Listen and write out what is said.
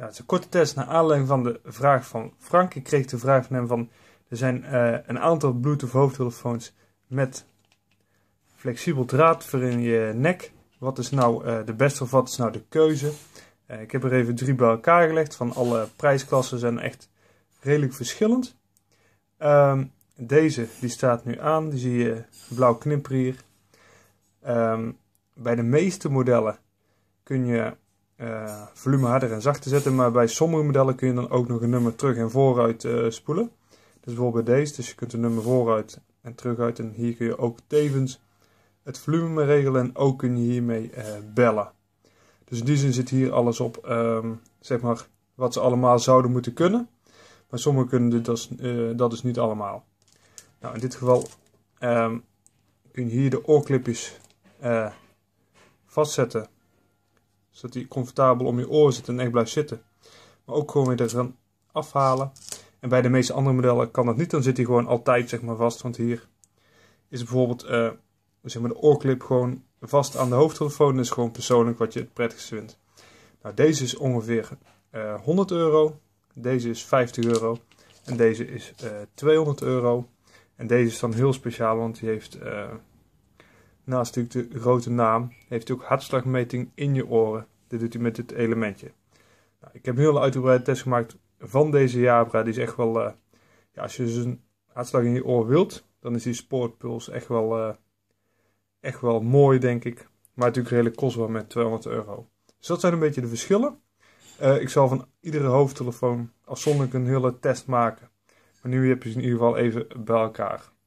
ja, het is een korte test naar aanleiding van de vraag van Frank. Ik kreeg de vraag van hem van, er zijn eh, een aantal Bluetooth hoofdtelefoons met flexibel draad voor in je nek. Wat is nou eh, de beste of wat is nou de keuze? Eh, ik heb er even drie bij elkaar gelegd van alle prijsklassen zijn echt redelijk verschillend. Ehm, deze die staat nu aan, die zie je blauw knipper hier. Ehm, bij de meeste modellen kun je eh, volume harder en zachter zetten. Maar bij sommige modellen kun je dan ook nog een nummer terug en vooruit uh, spoelen. Dus bijvoorbeeld bij deze. Dus je kunt een nummer vooruit en teruguit. En hier kun je ook tevens het volume regelen. En ook kun je hiermee eh, bellen. Dus in die zin zit hier alles op. Ehm, zeg maar wat ze allemaal zouden moeten kunnen. Maar sommigen kunnen dit als, dat is dus niet allemaal. Nou, in dit geval ehm, kun je hier de oorklipjes vastzetten zodat hij comfortabel om je oor zit en echt blijft zitten. Maar ook gewoon weer ervan afhalen. En bij de meeste andere modellen kan dat niet, dan zit hij gewoon altijd zeg maar, vast. Want hier is bijvoorbeeld uh, zeg maar de oorklip gewoon vast aan de hoofdtelefoon. Dat is gewoon persoonlijk wat je het prettigste vindt. Nou, deze is ongeveer 100 eh, euro. Deze is 50 euro. En deze is 200 eh, euro. En deze is dan heel speciaal, want die heeft Naast natuurlijk de grote naam heeft hij ook hartslagmeting in je oren. Dit doet hij met dit elementje. Nou, ik heb een hele uitgebreide test gemaakt van deze Jabra. Die is echt wel, eh, ja, als je dus een hartslag in je oor wilt, dan is die sportpuls echt wel, eh, echt wel mooi, denk ik. Maar natuurlijk redelijk kostbaar met 200 euro. Dus dat zijn een beetje de verschillen. Eh, ik zal van iedere hoofdtelefoon afzonderlijk een hele test maken. Maar nu heb je ze in ieder geval even bij elkaar.